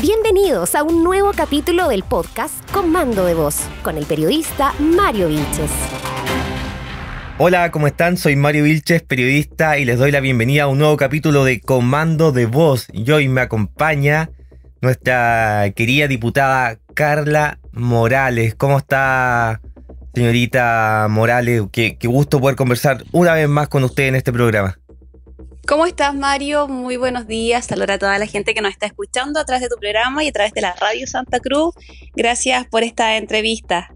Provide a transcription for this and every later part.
Bienvenidos a un nuevo capítulo del podcast Comando de Voz con el periodista Mario Vilches. Hola, ¿cómo están? Soy Mario Vilches, periodista, y les doy la bienvenida a un nuevo capítulo de Comando de Voz. Y hoy me acompaña nuestra querida diputada Carla Morales. ¿Cómo está, señorita Morales? Qué, qué gusto poder conversar una vez más con usted en este programa. ¿Cómo estás, Mario? Muy buenos días. Salud a toda la gente que nos está escuchando a través de tu programa y a través de la Radio Santa Cruz. Gracias por esta entrevista.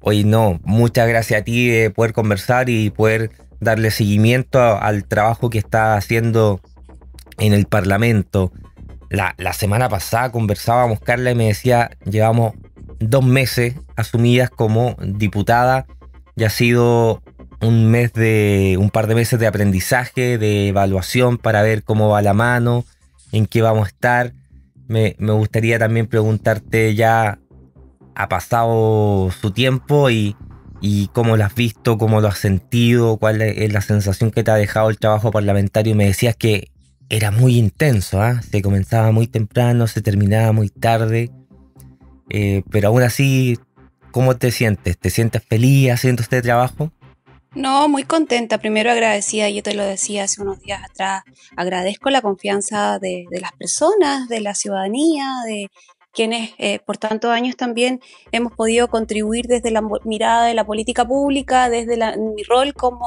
Hoy no, muchas gracias a ti de poder conversar y poder darle seguimiento al trabajo que está haciendo en el Parlamento. La, la semana pasada conversábamos, Carla, y me decía, llevamos dos meses asumidas como diputada y ha sido un mes de, un par de meses de aprendizaje, de evaluación para ver cómo va la mano, en qué vamos a estar. Me, gustaría también preguntarte ya, ha pasado su tiempo y, y cómo lo has visto, cómo lo has sentido, cuál es la sensación que te ha dejado el trabajo parlamentario. me decías que era muy intenso, ¿ah? se comenzaba muy temprano, se terminaba muy tarde, eh, pero aún así, ¿cómo te sientes? ¿Te sientes feliz haciendo este trabajo? No, muy contenta. Primero agradecida, yo te lo decía hace unos días atrás, agradezco la confianza de, de las personas, de la ciudadanía, de, quienes eh, por tantos años también hemos podido contribuir desde la mirada de la política pública, desde mi rol como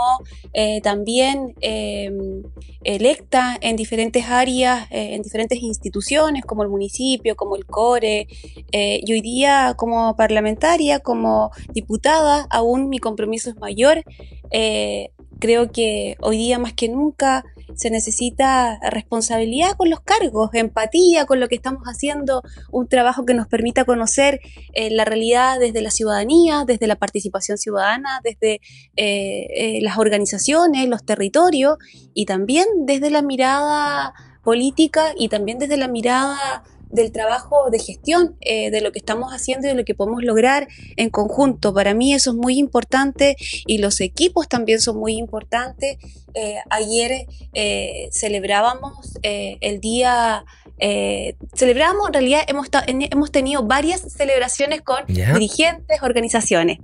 eh, también em, electa en diferentes áreas, eh, en diferentes instituciones como el municipio, como el CORE, y hoy día como parlamentaria, como diputada, aún mi compromiso es mayor. creo que hoy día más que nunca se necesita responsabilidad con los cargos, empatía con lo que estamos haciendo, un trabajo que nos permita conocer eh, la realidad desde la ciudadanía, desde la participación ciudadana, desde eh, eh, las organizaciones, los territorios y también desde la mirada política y también desde la mirada del trabajo de gestión, eh, de lo que estamos haciendo y de lo que podemos lograr en conjunto. Para mí eso es muy importante y los equipos también son muy importantes. Eh, ayer eh, celebrábamos el día, celebrábamos, en realidad hemos, hemos tenido varias celebraciones con dirigentes, organizaciones.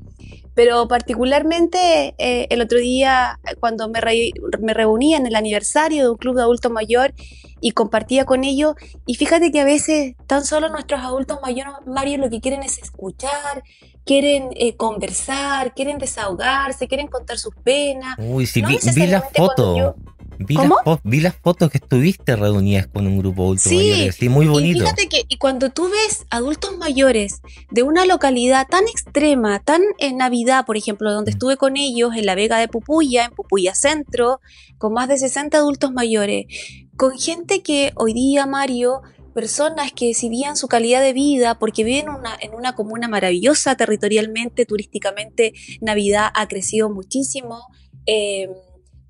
Pero particularmente eh, el otro día, cuando me, reunía en el aniversario de un club de adultos mayor y compartía con ellos, y fíjate que a veces tan solo nuestros adultos mayores, lo que quieren es escuchar, quieren eh, conversar, quieren desahogarse, quieren contar sus penas. Uy, sí, vi, la foto. Vi, Las las fotos que estuviste reunidas con un grupo de adultos mayores, muy bonito. Y fíjate que cuando tú ves adultos mayores de una localidad tan extrema, tan en Navidad, por ejemplo, donde mm. estuve con ellos en la Vega de Pupuya, en Pupuya Centro, con más de 60 adultos mayores, con gente que hoy día, Mario, personas que decidían su calidad de vida, porque viven una, en una comuna maravillosa territorialmente, turísticamente, Navidad ha crecido muchísimo. Em,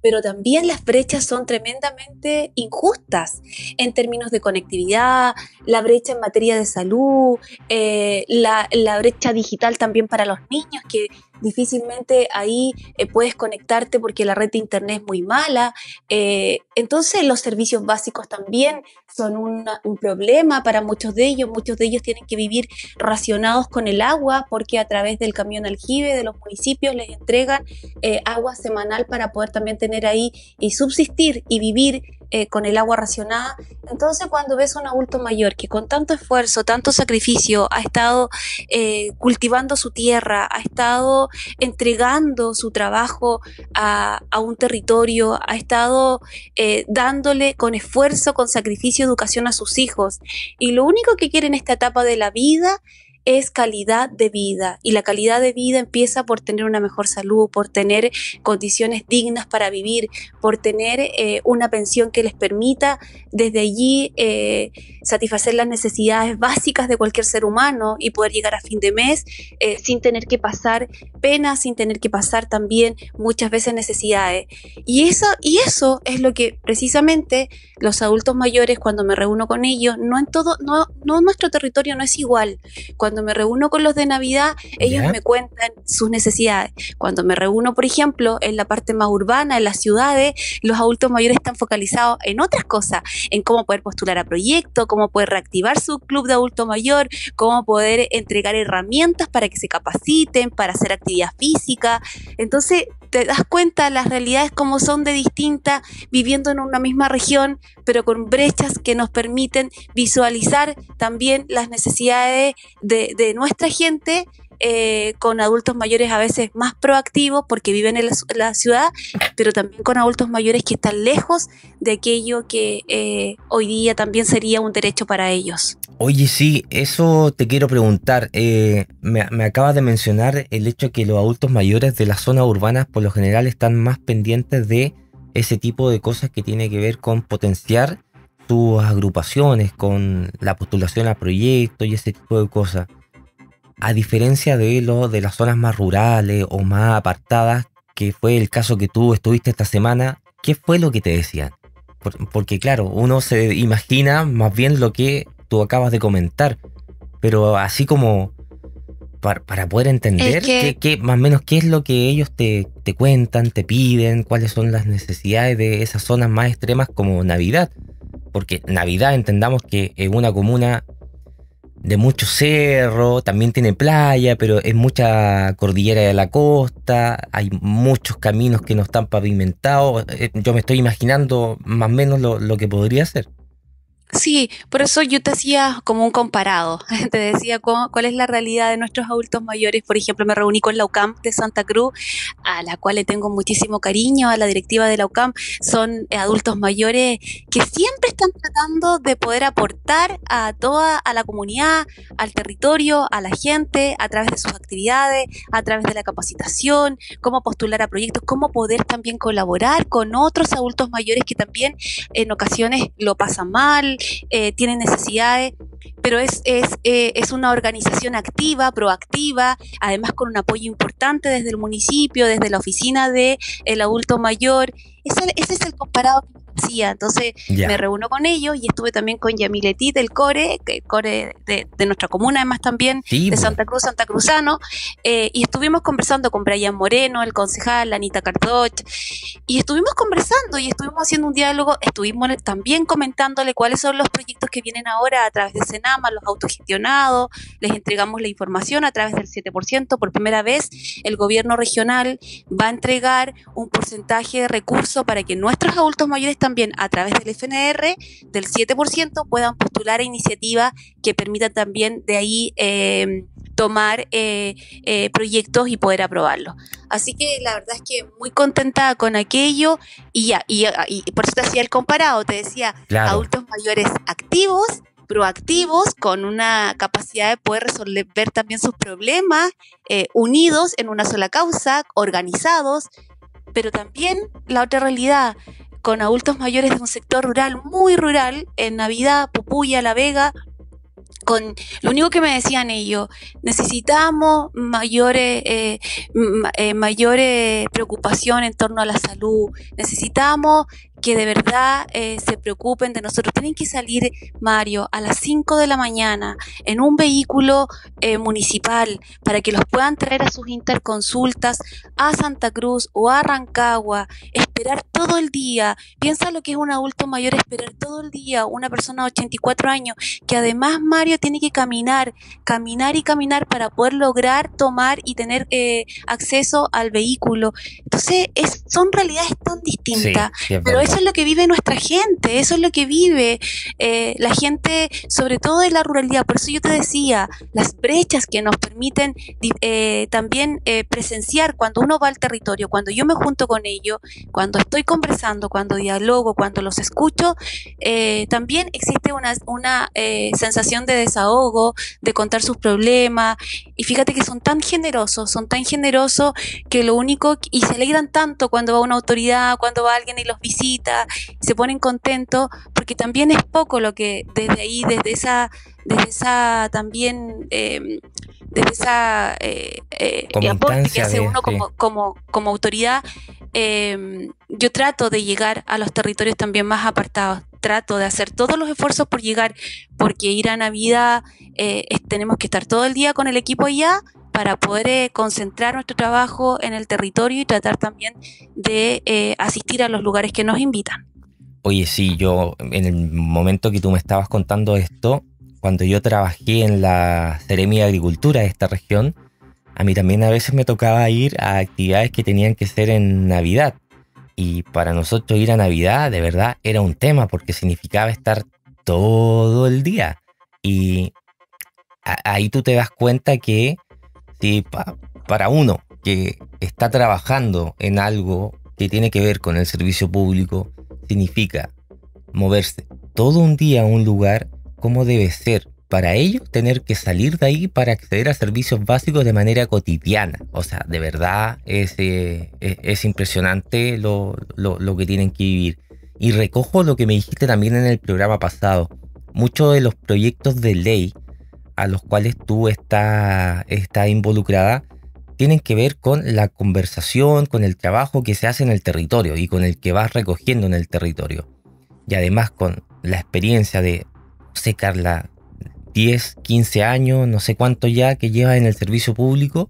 pero también las brechas son tremendamente injustas en términos de conectividad, la brecha en materia de salud, eh, la, brecha digital también para los niños, que difícilmente ahí eh, puedes conectarte porque la red de internet es muy mala. Eh, entonces los servicios básicos también son un problema para muchos de ellos. Muchos de ellos tienen que vivir racionados con el agua porque a través del camión aljibe de los municipios les entregan eh, agua semanal para poder también tener ahí y subsistir y vivir eh, con el agua racionada. Entonces cuando ves a un adulto mayor que con tanto esfuerzo, tanto sacrificio, ha estado eh, cultivando su tierra, ha estado entregando su trabajo a, un territorio, ha estado eh, dándole con esfuerzo, con sacrificio educación a sus hijos. Y lo único que quiere en esta etapa de la vida es calidad de vida y la calidad de vida empieza por tener una mejor salud, por tener condiciones dignas para vivir, por tener eh, una pensión que les permita desde allí eh, satisfacer las necesidades básicas de cualquier ser humano y poder llegar a fin de mes eh, sin tener que pasar penas, sin tener que pasar también muchas veces necesidades. Y eso, y eso es lo que precisamente los adultos mayores cuando me reúno con ellos, no en todo, no, no nuestro territorio no es igual. Cuando cuando me reúno con los de Navidad, ellos me cuentan sus necesidades. Cuando me reúno, por ejemplo, en la parte más urbana, en las ciudades, los adultos mayores están focalizados en otras cosas, en cómo poder postular a proyectos, cómo poder reactivar su club de adulto mayor, cómo poder entregar herramientas para que se capaciten, para hacer actividad física. Entonces, te das cuenta las realidades como son de distinta viviendo en una misma región, pero con brechas que nos permiten visualizar también las necesidades de, de nuestra gente eh, con adultos mayores a veces más proactivos porque viven en la, ciudad, pero también con adultos mayores que están lejos de aquello que eh, hoy día también sería un derecho para ellos. Oye, sí, eso te quiero preguntar. Eh, me, acabas de mencionar el hecho que los adultos mayores de las zonas urbanas por lo general están más pendientes de ese tipo de cosas que tiene que ver con potenciar sus agrupaciones, con la postulación a proyectos y ese tipo de cosas a diferencia de de las zonas más rurales o más apartadas, que fue el caso que tú estuviste esta semana, ¿qué fue lo que te decían? porque claro, uno se imagina más bien lo que tú acabas de comentar, pero así como para, poder entender qué, más o menos qué es lo que ellos te, te cuentan, te piden, cuáles son las necesidades de esas zonas más extremas como Navidad. Porque Navidad entendamos que es una comuna de mucho cerro, también tiene playa, pero es mucha cordillera de la costa, hay muchos caminos que no están pavimentados. Eh, yo me estoy imaginando más o menos lo, lo que podría ser. Sí, por eso yo te hacía como un comparado, te decía cuál es la realidad de nuestros adultos mayores. Por ejemplo, me reuní con la UCAM de Santa Cruz, a la cual le tengo muchísimo cariño, a la directiva de la UCAM. Son adultos mayores que siempre están tratando de poder aportar a toda a la comunidad, al territorio, a la gente, a través de sus actividades, a través de la capacitación, cómo postular a proyectos, cómo poder también colaborar con otros adultos mayores que también en ocasiones lo pasan mal eh, tienen necesidades, pero es, es, eh, es, una organización activa, proactiva, además con un apoyo importante desde el municipio, desde la oficina del el adulto mayor. Ese, ese es el comparado entonces me reúno con ellos y estuve también con Yamiletí del Core, que Core de, nuestra comuna además también, de pues. Santa Cruz, Santa Cruzano, eh, y estuvimos conversando con Brian Moreno, el concejal, Anita Cardoch, y estuvimos conversando y estuvimos haciendo un diálogo, estuvimos también comentándole cuáles son los proyectos que vienen ahora a través de Senama, los autogestionados, les entregamos la información a través del 7%, por primera vez el gobierno regional va a entregar un porcentaje de recursos para que nuestros adultos mayores también a través del FNR del 7% puedan postular a iniciativas que permitan también de ahí em, tomar eh, eh, proyectos y poder aprobarlos. Así que la verdad es que muy contenta con aquello y, y, por eso te hacía el comparado, te decía adultos mayores activos proactivos, con una capacidad de poder resolver también sus problemas, eh, unidos en una sola causa, organizados, pero también la otra realidad, con adultos mayores de un sector rural, muy rural, en Navidad, Pupuya, La Vega, con lo único que me decían ellos necesitamos mayores eh, eh, mayores preocupación en torno a la salud necesitamos que de verdad eh, se preocupen de nosotros. Tienen que salir, Mario, a las 5 de la mañana en un vehículo eh, municipal para que los puedan traer a sus interconsultas a Santa Cruz o a Rancagua. Esperar todo el día. Piensa lo que es un adulto mayor, esperar todo el día. Una persona de 84 años que además, Mario, tiene que caminar, caminar y caminar para poder lograr tomar y tener eh, acceso al vehículo. Entonces, son realidades tan distintas, pero eso es lo que vive nuestra gente, eso es lo que vive eh, la gente, sobre todo de la ruralidad. Por eso yo te decía, las brechas que nos permiten eh, también eh, presenciar cuando uno va al territorio, cuando yo me junto con ellos, cuando estoy conversando, cuando dialogo, cuando los escucho, también existe una, una sensación de desahogo, de contar sus problemas. Y fíjate que son tan generosos, son tan generosos que lo único, y se alegran tanto cuando va una autoridad, cuando va alguien y los visita se ponen contentos, porque también es poco lo que desde ahí, desde esa, desde esa también, em, desde esa eh, eh, aporte que hace uno como, este. autoridad, em, yo trato de llegar a los territorios también más apartados trato de hacer todos los esfuerzos por llegar, porque ir a Navidad, eh, tenemos que estar todo el día con el equipo allá, para poder eh, concentrar nuestro trabajo en el territorio y tratar también de eh, asistir a los lugares que nos invitan. Oye, sí, yo en el momento que tú me estabas contando esto, cuando yo trabajé en la Ceremia de Agricultura de esta región, a mí también a veces me tocaba ir a actividades que tenían que ser en Navidad. Y para nosotros ir a Navidad, de verdad, era un tema porque significaba estar todo el día. Y ahí tú te das cuenta que para uno que está trabajando en algo que tiene que ver con el servicio público, significa moverse todo un día a un lugar, como debe ser para ello tener que salir de ahí para acceder a servicios básicos de manera cotidiana. O sea, de verdad es, eh, es, impresionante lo, lo, que tienen que vivir. Y recojo lo que me dijiste también en el programa pasado. Muchos de los proyectos de ley a los cuales tú estás involucrada tienen que ver con la conversación, con el trabajo que se hace en el territorio y con el que vas recogiendo en el territorio. Y además con la experiencia de Carla 10, 15 años, no sé cuánto ya que llevas en el servicio público,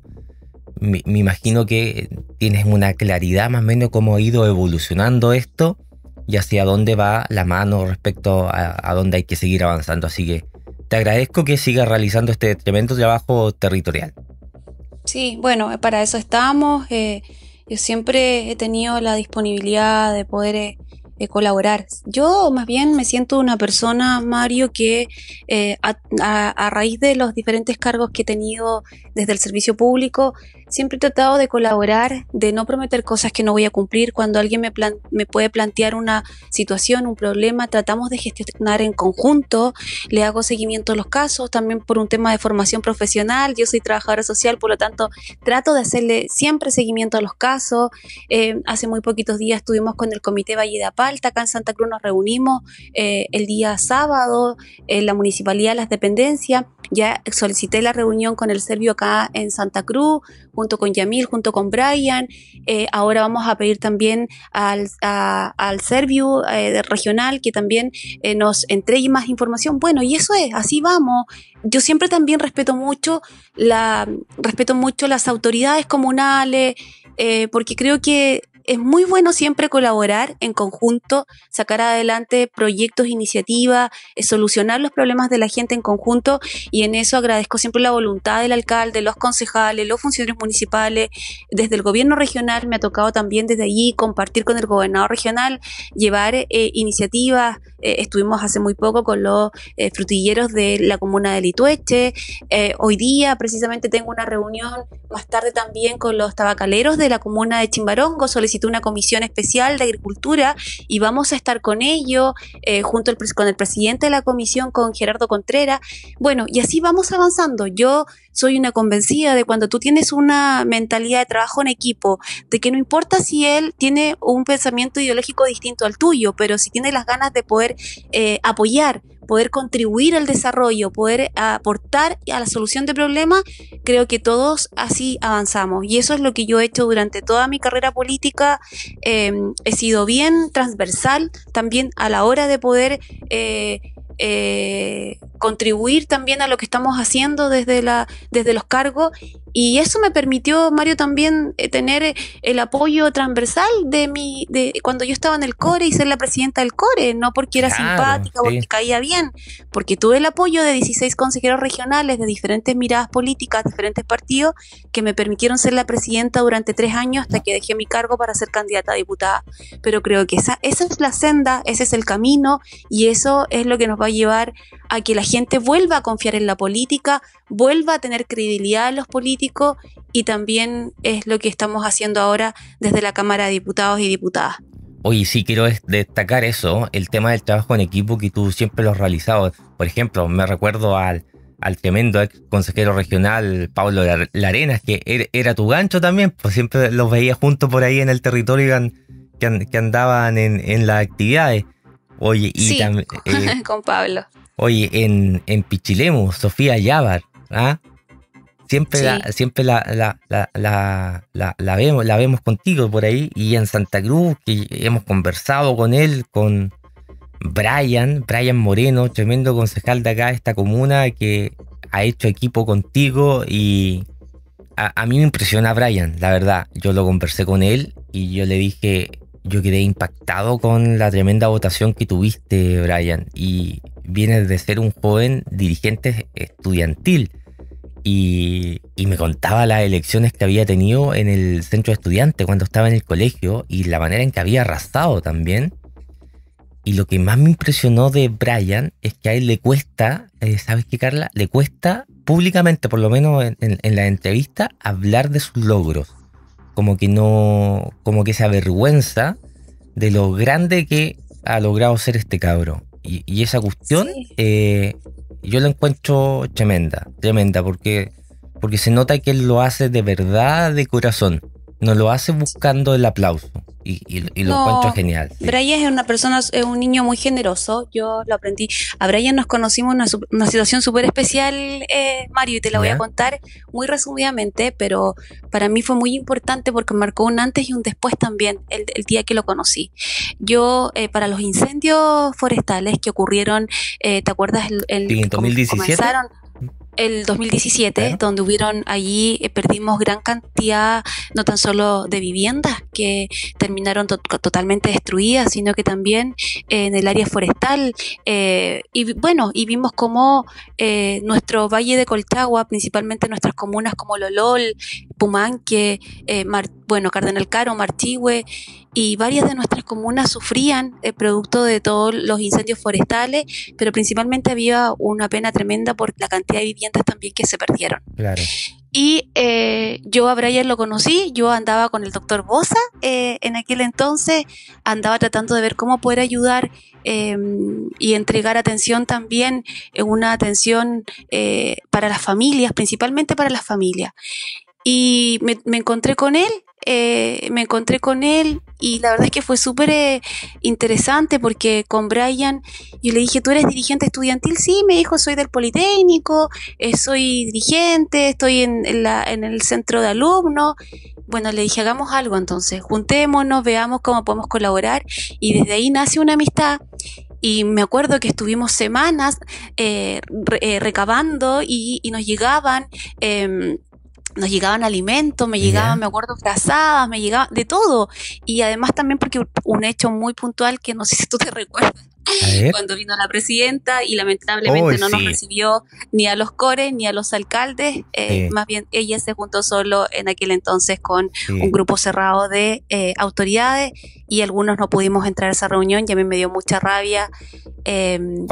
me, imagino que tienes una claridad más o menos cómo ha ido evolucionando esto y hacia dónde va la mano respecto a dónde hay que seguir avanzando. Así que te agradezco que siga realizando este tremendo trabajo territorial. Sí, bueno, eh, para eso estamos. Eh, yo siempre he tenido la disponibilidad de poder eh, colaborar. Yo más bien me siento una persona, Mario, que a raíz de los diferentes cargos que he tenido desde el servicio público, Siempre he tratado de colaborar, de no prometer cosas que no voy a cumplir. Cuando alguien me, me puede plantear una situación, un problema, tratamos de gestionar en conjunto. Le hago seguimiento a los casos, también por un tema de formación profesional. Yo soy trabajadora social, por lo tanto, trato de hacerle siempre seguimiento a los casos. Eh, hace muy poquitos días estuvimos con el Comité Valle de Apalta, acá en Santa Cruz nos reunimos eh, el día sábado en la municipalidad, de las dependencias. Ya solicité la reunión con el Servio acá en Santa Cruz junto con Yamil, junto con Brian. Eh, ahora vamos a pedir también al, a, al Serviu eh, regional que también eh, nos entregue más información. Bueno, y eso es, así vamos. Yo siempre también respeto mucho, la, respeto mucho las autoridades comunales, porque creo que es muy bueno siempre colaborar en conjunto, sacar adelante proyectos, iniciativas, eh, solucionar los problemas de la gente en conjunto y en eso agradezco siempre la voluntad del alcalde, los concejales, los funcionarios municipales, desde el gobierno regional me ha tocado también desde allí compartir con el gobernador regional, llevar eh, iniciativas, eh, estuvimos hace muy poco con los eh, frutilleros de la comuna de Litueche, eh, hoy día precisamente tengo una reunión más tarde también con los tabacaleros de la comuna de Chimbarongo, solicité una comisión especial de agricultura y vamos a estar con ellos, junto con el presidente de la comisión, con Gerardo Contreras, bueno, y así vamos avanzando, yo soy una convencida de cuando tú tienes una mentalidad de trabajo en equipo, de que no importa si él tiene un pensamiento ideológico distinto al tuyo, pero si tiene las ganas de poder eh, apoyar, poder contribuir al desarrollo, poder aportar a la solución de problemas, creo que todos así avanzamos. Y eso es lo que yo he hecho durante toda mi carrera política. Eh, he sido bien transversal también a la hora de poder eh, eh, contribuir también a lo que estamos haciendo desde, la, desde los cargos y eso me permitió, Mario, también eh, tener eh, el apoyo transversal de mi, de cuando yo estaba en el core y ser la presidenta del core, no porque era simpática o porque caía bien, porque tuve el apoyo de 16 consejeros regionales de diferentes miradas políticas, diferentes partidos, que me permitieron ser la presidenta durante tres años hasta que dejé mi cargo para ser candidata a diputada. Pero creo que esa, esa es la senda, ese es el camino y eso es lo que nos va a llevar a que la gente vuelva a confiar en la política, vuelva a tener credibilidad en los políticos y también es lo que estamos haciendo ahora desde la Cámara de Diputados y Diputadas. Oye, sí, quiero destacar eso, el tema del trabajo en equipo que tú siempre lo has realizado. Por ejemplo, me recuerdo al, al tremendo ex consejero regional Pablo Larenas, que er, era tu gancho también, pues siempre los veía juntos por ahí en el territorio que, andaban en, en, las actividades. Oye, y también. Eh, con Pablo. Oye, en, en Pichilemu, Sofía Yávar, ¿ah? Siempre, la, siempre la, la, la, vemos, la vemos contigo por ahí. Y en Santa Cruz, que hemos conversado con él, con Brian, Brian Moreno, tremendo concejal de acá, esta comuna, que ha hecho equipo contigo y a, a, mí me impresiona Brian, la verdad. Yo lo conversé con él y yo le dije, yo quedé impactado con la tremenda votación que tuviste, Brian, y vienes de ser un joven dirigente estudiantil. Y, me contaba las elecciones que había tenido en el centro de estudiantes cuando estaba en el colegio y la manera en que había arrasado también. Y lo que más me impresionó de Brian es que a él le cuesta, eh, ¿sabes qué, Carla? Le cuesta públicamente, por lo menos en la entrevista, hablar de sus logros como que no, como que se avergüenza de lo grande que ha logrado ser este cabro. Y, esa cuestión eh, yo la encuentro tremenda, tremenda, porque, porque se nota que él lo hace de verdad, de corazón nos lo hace buscando el aplauso y, lo encuentro genial. Brian es una persona, es un niño muy generoso, yo lo aprendí. A Brian nos conocimos en una, situación súper especial, eh, Mario, y te la voy a contar muy resumidamente, pero para mí fue muy importante porque marcó un antes y un después también, el, día que lo conocí. Yo, eh, para los incendios forestales que ocurrieron, eh, ¿te acuerdas? El, en 2017 el 2017, donde hubieron allí, eh, perdimos gran cantidad, no tan solo de viviendas que terminaron totalmente destruidas, sino que también eh, en el área forestal. Eh, y bueno, y vimos cómo nuestro valle de Colchagua, principalmente nuestras comunas como Lolol, Pumanque, bueno, Cardenal Caro, Marchihue, y varias de nuestras comunas sufrían el eh, producto de todos los incendios forestales, pero principalmente había una pena tremenda por la cantidad de viviendas también que se perdieron. Y eh, yo a Brian lo conocí, yo andaba con el doctor Bosa eh, en aquel entonces, andaba tratando de ver cómo poder ayudar em, y entregar atención también, una atención para las familias, principalmente para las familias. Y me encontré con él eh, me encontré con él y la verdad es que fue súper eh, interesante porque con Brian yo le dije, ¿tú eres dirigente estudiantil? Sí, me dijo, soy del Politécnico, eh, soy dirigente, estoy en, el centro de alumnos. Bueno, le dije, hagamos algo entonces, juntémonos, veamos cómo podemos colaborar y desde ahí nace una amistad y me acuerdo que estuvimos semanas recabando y, nos llegaban em, nos llegaban alimentos, me llegaban, me acuerdo, frazadas, me llegaban de todo. Y además también porque un hecho muy puntual que no sé si tú te recuerdas, cuando vino la presidenta y lamentablemente no nos recibió ni a los cores ni a los alcaldes, eh, más bien ella se juntó solo en aquel entonces con un grupo cerrado de eh, autoridades y algunos no pudimos entrar a esa reunión ya a me dio mucha rabia. Em,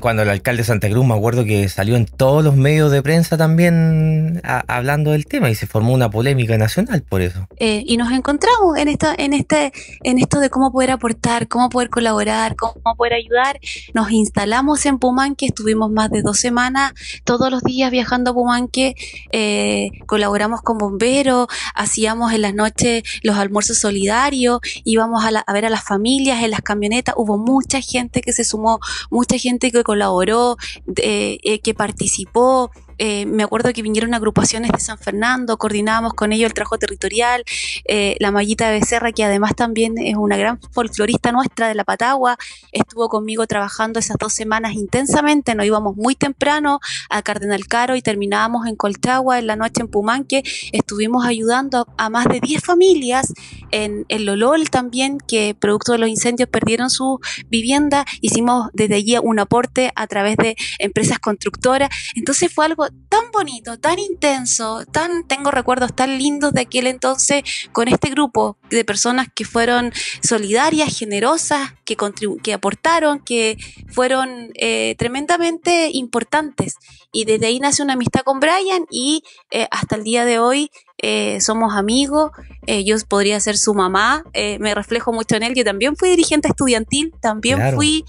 cuando, el alcalde de Santa Cruz, me acuerdo que salió en todos los medios de prensa también hablando del tema y se formó una polémica nacional por eso. Eh, y nos encontramos en, esta, en, este, en esto de cómo poder aportar, cómo poder colaborar, cómo poder ayudar. Nos instalamos en Pumanque, estuvimos más de dos semanas, todos los días viajando a Pumanque, eh, colaboramos con bomberos, hacíamos en las noches los almuerzos solidarios, íbamos a, ver a las familias en las camionetas, hubo mucha gente que se sumó, mucha gente que colaboró, eh, que participó. Eh, me acuerdo que vinieron agrupaciones de San Fernando, coordinábamos con ellos el trabajo territorial, eh, la Mallita Becerra, que además también es una gran folclorista nuestra de la Patagua, estuvo conmigo trabajando esas dos semanas intensamente, nos íbamos muy temprano a Cardenal Caro y terminábamos en Colchagua en la noche en Pumanque, estuvimos ayudando a, más de 10 familias en el Lolol también, que producto de los incendios perdieron su vivienda, hicimos desde allí un aporte a través de empresas constructoras, entonces fue algo tan bonito, tan intenso, tan tengo recuerdos tan lindos de aquel entonces con este grupo de personas que fueron solidarias, generosas, que, que aportaron, que fueron eh, tremendamente importantes. Y desde ahí nace una amistad con Brian y eh, hasta el día de hoy eh, somos amigos, eh, yo podría ser su mamá, eh, me reflejo mucho en él, yo también fui dirigente estudiantil, también fui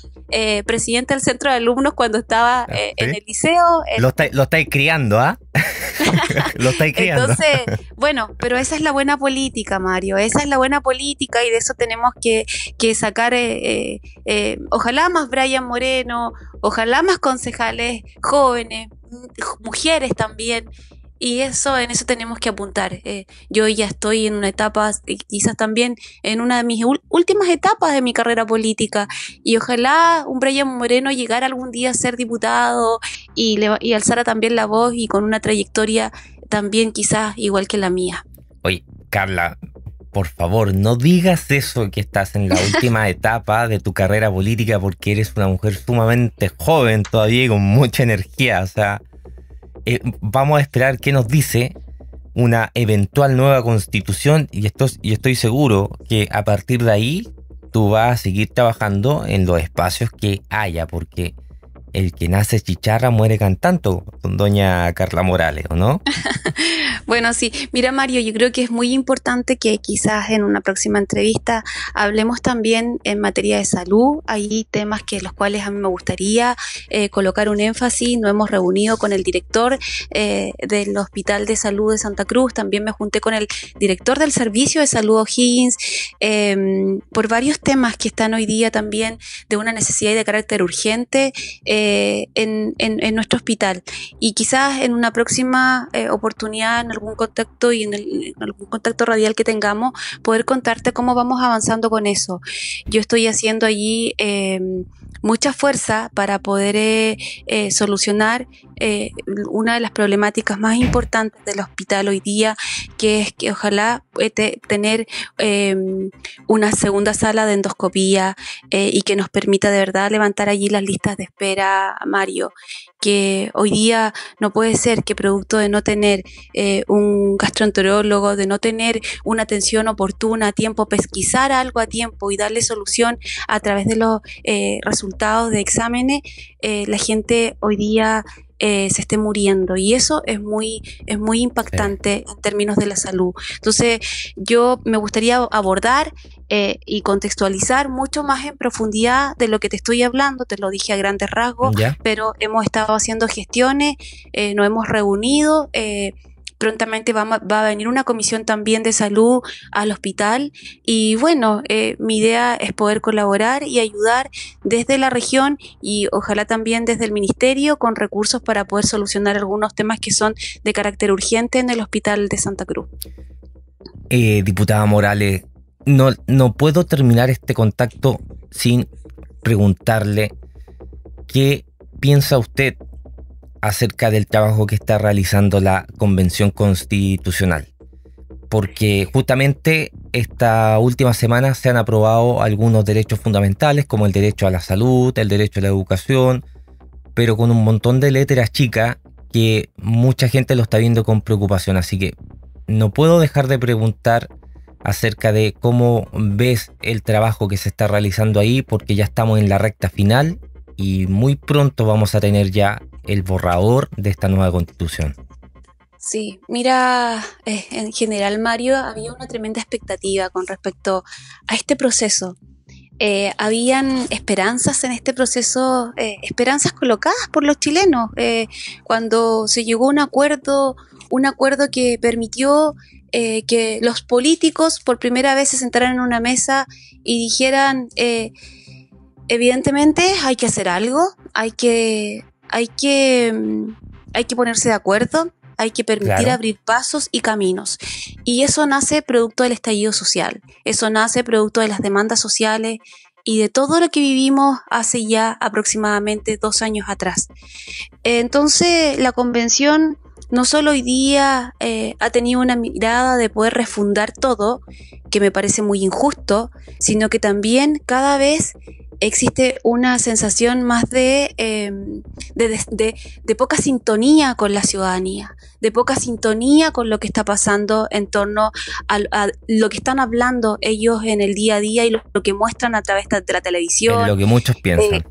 presidente del centro de alumnos cuando estaba ah, en el liceo. Lo, estáis criando, ¿ah? lo estáis criando. Entonces, bueno, pero esa es la buena política, Mario, esa es la buena política y de eso tenemos que, que sacar, ojalá más Brian Moreno, ojalá más concejales jóvenes, mujeres también. Y eso, en eso tenemos que apuntar. Eh, yo ya estoy en una etapa, quizás también en una de mis últimas etapas de mi carrera política. Y ojalá un Brian Moreno llegara algún día a ser diputado y, y alzara también la voz y con una trayectoria también quizás igual que la mía. Oye, Carla, por favor, no digas eso que estás en la última etapa de tu carrera política porque eres una mujer sumamente joven todavía y con mucha energía. O sea, eh, vamos a esperar qué nos dice una eventual nueva constitución y, esto, y estoy seguro que a partir de ahí tú vas a seguir trabajando en los espacios que haya, porque el que nace chicharra muere cantando, con doña Carla Morales, ¿o no? bueno, sí. Mira, Mario, yo creo que es muy importante que quizás en una próxima entrevista hablemos también en materia de salud. Hay temas que los cuales a mí me gustaría eh, colocar un énfasis. Nos hemos reunido con el director eh, del Hospital de Salud de Santa Cruz. También me junté con el director del Servicio de Salud O'Higgins em, por varios temas que están hoy día también de una necesidad y de carácter urgente. Eh, en, nuestro hospital. Y quizás en una próxima eh, oportunidad, en algún contacto y en, algún contacto radial que tengamos, poder contarte cómo vamos avanzando con eso. Yo estoy haciendo allí em, mucha fuerza para poder eh, solucionar una de las problemáticas más importantes del hospital hoy día, que es que ojalá tener em, una segunda sala de endoscopía y que nos permita de verdad levantar allí las listas de espera Mario que hoy día no puede ser que producto de no tener eh, un gastroenterólogo, de no tener una atención oportuna a tiempo, pesquisar algo a tiempo y darle solución a través de los eh, resultados de exámenes, eh, la gente hoy día se esté muriendo y eso es muy es muy impactante en términos de la salud entonces yo me gustaría abordar y contextualizar mucho más en profundidad de lo que te estoy hablando te lo dije a grandes rasgos pero hemos estado haciendo gestiones, eh, nos hemos reunido. Eh, prontamente va, a venir una comisión también de salud al hospital y bueno, eh, mi idea es poder colaborar y ayudar desde la región y ojalá también desde el ministerio con recursos para poder solucionar algunos temas que son de carácter urgente en el hospital de Santa Cruz. diputada Morales, no, no puedo terminar este contacto sin preguntarle qué piensa usted acerca del trabajo que está realizando la Convención Constitucional? Porque justamente esta última semana se han aprobado algunos derechos fundamentales como el derecho a la salud, el derecho a la educación, pero con un montón de letras chicas que mucha gente lo está viendo con preocupación. Así que no puedo dejar de preguntar acerca de cómo ves el trabajo que se está realizando ahí, porque ya estamos en la recta final y muy pronto vamos a tener ya el borrador de esta nueva constitución. Sí, mira, eh, en general, Mario, había una tremenda expectativa con respecto a este proceso. Eh, habían esperanzas en este proceso, eh, esperanzas colocadas por los chilenos, cuando se llegó a un acuerdo, un acuerdo que permitió que los políticos por primera vez se sentaran en una mesa y dijeran evidentemente hay que hacer algo, hay que, hay que, mm, hay que ponerse de acuerdo, hay que permitir abrir pasos y caminos. Y eso nace producto del estallido social, eso nace producto de las demandas sociales y de todo lo que vivimos hace ya aproximadamente dos años atrás. Entonces, la convención no solo hoy día eh, ha tenido una mirada de poder refundar todo, que me parece muy injusto, sino que también cada vez existe una sensación más de, em, de, de, poca sintonía con la ciudadanía, de poca sintonía con lo que está pasando en torno a, lo que están hablando ellos en el día a día y lo, que muestran a través de la televisión. lo que muchos eh, piensan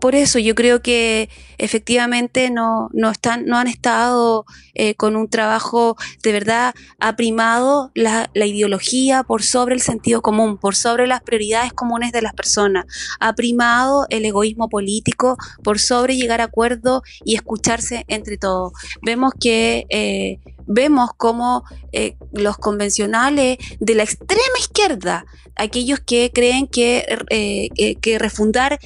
por eso yo creo que efectivamente no, no, están, no han estado eh, con un trabajo de verdad ha primado la, la, ideología por sobre el sentido común, por sobre las prioridades comunes de las personas, ha primado el egoísmo político por sobre llegar a acuerdo y escucharse entre todos. Vemos que eh, vemos como eh, los convencionales de la extrema izquierda, aquellos que creen que, eh, eh, que refundar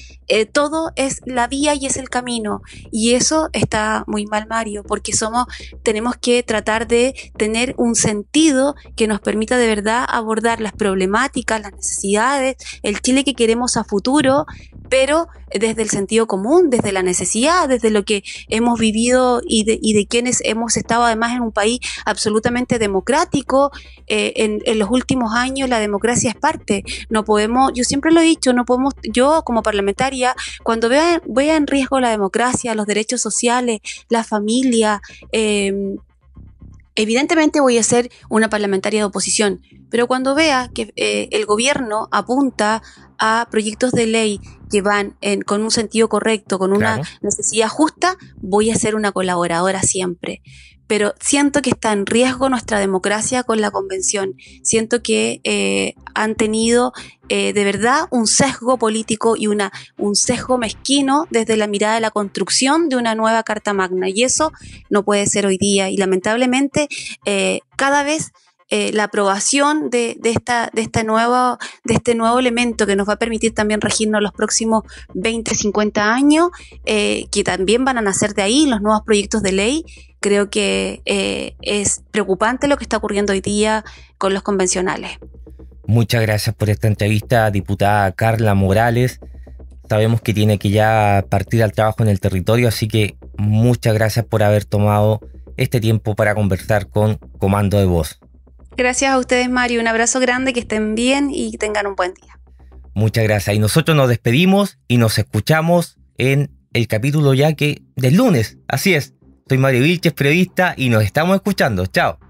todo es la vía y es el camino. Y eso está muy mal, Mario, porque somos, tenemos que tratar de tener un sentido que nos permita de verdad abordar las problemáticas, las necesidades, el Chile que queremos a futuro, pero desde el sentido común, desde la necesidad, desde lo que hemos vivido y y de quienes hemos estado además en un país absolutamente democrático, eh, en, los últimos años la democracia es parte. No podemos, yo siempre lo he dicho, no podemos, yo como parlamentaria, cuando vea, en riesgo la democracia, los derechos sociales, la familia, em, Evidentemente voy a ser una parlamentaria de oposición, pero cuando vea que eh, el gobierno apunta a proyectos de ley que van con un sentido correcto, con una necesidad justa, voy a ser una colaboradora siempre pero siento que está en riesgo nuestra democracia con la convención. Siento que eh, han tenido eh, de verdad un sesgo político y una, un sesgo mezquino desde la mirada de la construcción de una nueva Carta Magna. Y eso no puede ser hoy día. Y lamentablemente eh, cada vez eh, la aprobación de, esta, de, esta nueva, de este nuevo elemento que nos va a permitir también regirnos los próximos 20, 50 años, eh, que también van a nacer de ahí los nuevos proyectos de ley. Creo que eh, es preocupante lo que está ocurriendo hoy día con los convencionales. Muchas gracias por esta entrevista, diputada Carla Morales. Sabemos que tiene que ya partir al trabajo en el territorio, así que muchas gracias por haber tomado este tiempo para conversar con Comando de Voz. Gracias a ustedes, Mario. Un abrazo grande, que estén bien y tengan un buen día. Muchas gracias. Y nosotros nos despedimos y nos escuchamos en el capítulo ya que del lunes. Así es. Soy Mario Vilches, periodista, y nos estamos escuchando. Chao.